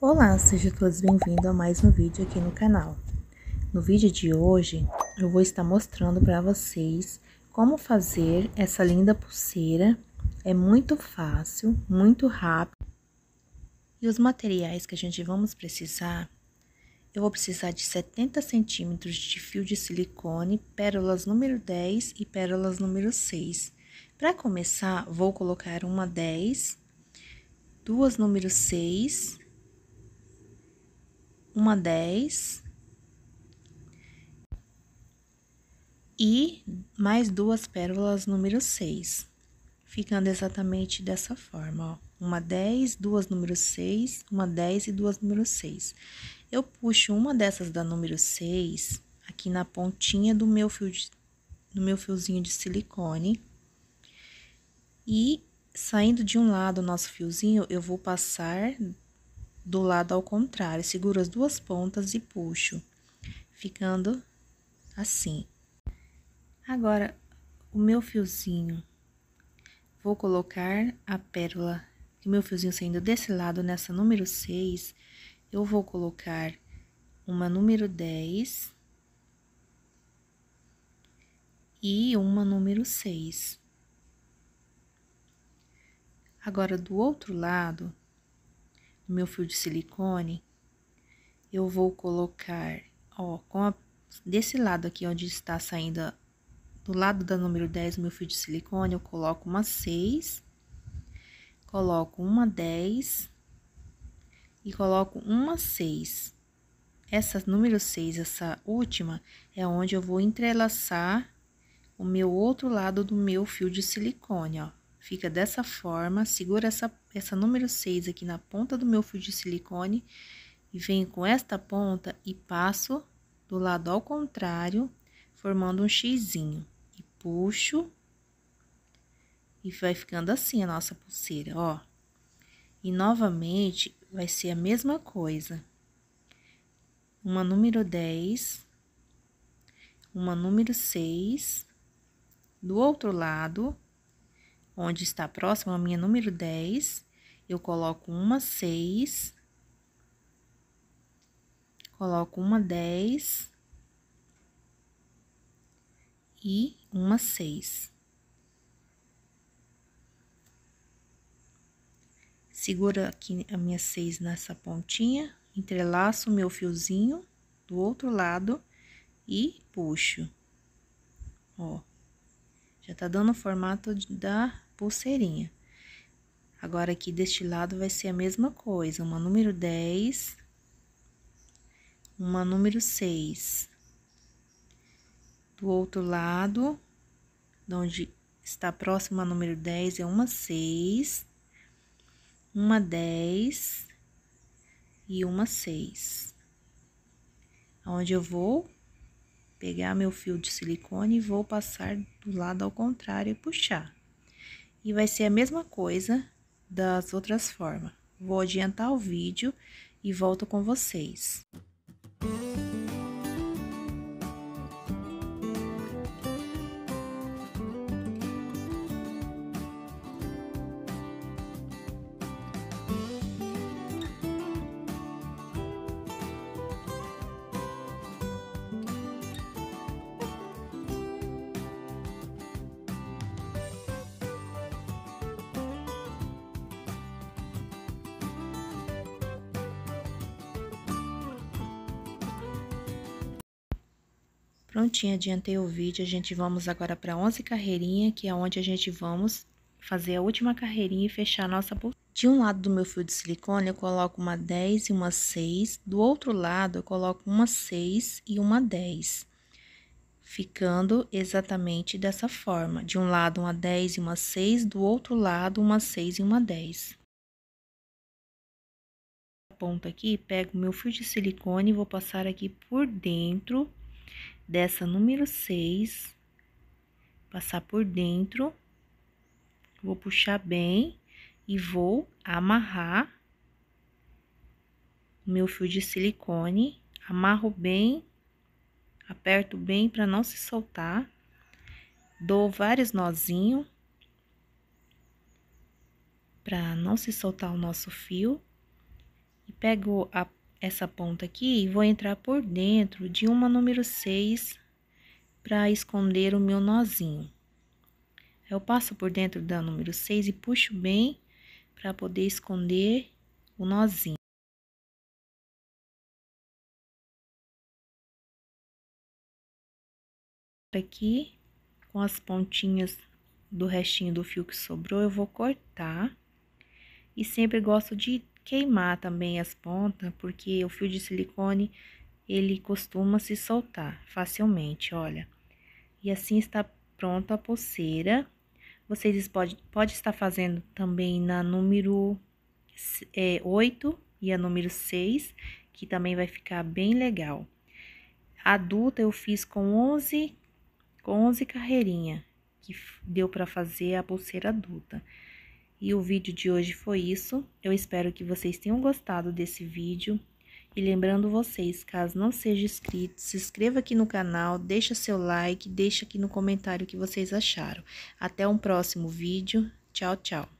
Olá, sejam todos bem-vindos a mais um vídeo aqui no canal. No vídeo de hoje, eu vou estar mostrando para vocês como fazer essa linda pulseira. É muito fácil, muito rápido. E os materiais que a gente vamos precisar, eu vou precisar de 70 centímetros de fio de silicone, pérolas número 10 e pérolas número 6. Para começar, vou colocar uma 10, duas número 6 uma dez e mais duas pérolas número seis, ficando exatamente dessa forma, ó. Uma dez, duas número seis, uma dez e duas número seis. Eu puxo uma dessas da número seis aqui na pontinha do meu fio de, do meu fiozinho de silicone e saindo de um lado o nosso fiozinho, eu vou passar do lado ao contrário. Seguro as duas pontas e puxo, ficando assim. Agora, o meu fiozinho, vou colocar a pérola, o meu fiozinho saindo desse lado, nessa número 6, eu vou colocar uma número 10 e uma número 6. Agora, do outro lado, no meu fio de silicone, eu vou colocar, ó, com a, desse lado aqui onde está saindo, do lado da número 10, meu fio de silicone, eu coloco uma 6, coloco uma 10 e coloco uma 6. Essa número 6, essa última, é onde eu vou entrelaçar o meu outro lado do meu fio de silicone, ó. Fica dessa forma, segura essa peça número 6 aqui na ponta do meu fio de silicone e venho com esta ponta e passo do lado ao contrário, formando um xizinho. E puxo e vai ficando assim a nossa pulseira, ó. E novamente vai ser a mesma coisa. Uma número 10, uma número 6, do outro lado onde está próximo a minha é número 10, eu coloco uma 6, coloco uma 10 e uma 6. Segura aqui a minha 6 nessa pontinha, entrelaço o meu fiozinho do outro lado e puxo. Ó, já tá dando o formato da pulseirinha. Agora aqui deste lado vai ser a mesma coisa, uma número 10, uma número 6. Do outro lado, onde está próxima a número 10, é uma 6, uma 10 e uma 6. Onde eu vou pegar meu fio de silicone e vou passar do lado ao contrário e puxar. E vai ser a mesma coisa das outras formas. Vou adiantar o vídeo e volto com vocês. Prontinho, adiantei o vídeo, a gente vamos agora para 11 carreirinha, que é onde a gente vamos fazer a última carreirinha e fechar a nossa bolsa. De um lado do meu fio de silicone, eu coloco uma 10 e uma 6, do outro lado eu coloco uma 6 e uma 10, ficando exatamente dessa forma. De um lado uma 10 e uma 6, do outro lado uma 6 e uma 10. Ponto aqui, pego meu fio de silicone e vou passar aqui por dentro dessa número 6, passar por dentro, vou puxar bem e vou amarrar meu fio de silicone, amarro bem, aperto bem para não se soltar, dou vários nozinhos para não se soltar o nosso fio e pego a essa ponta aqui e vou entrar por dentro de uma número 6 para esconder o meu nozinho. Eu passo por dentro da número 6 e puxo bem para poder esconder o nozinho. Aqui, com as pontinhas do restinho do fio que sobrou, eu vou cortar. E sempre gosto de queimar também as pontas, porque o fio de silicone ele costuma se soltar facilmente, olha. E assim está pronta a pulseira. Vocês pode, pode estar fazendo também na número é, 8 e a número 6, que também vai ficar bem legal. A adulta eu fiz com 11, com 11 carreirinha, que deu para fazer a pulseira adulta. E o vídeo de hoje foi isso. Eu espero que vocês tenham gostado desse vídeo. E lembrando vocês, caso não seja inscrito, se inscreva aqui no canal, deixa seu like, deixa aqui no comentário o que vocês acharam. Até um próximo vídeo. Tchau, tchau.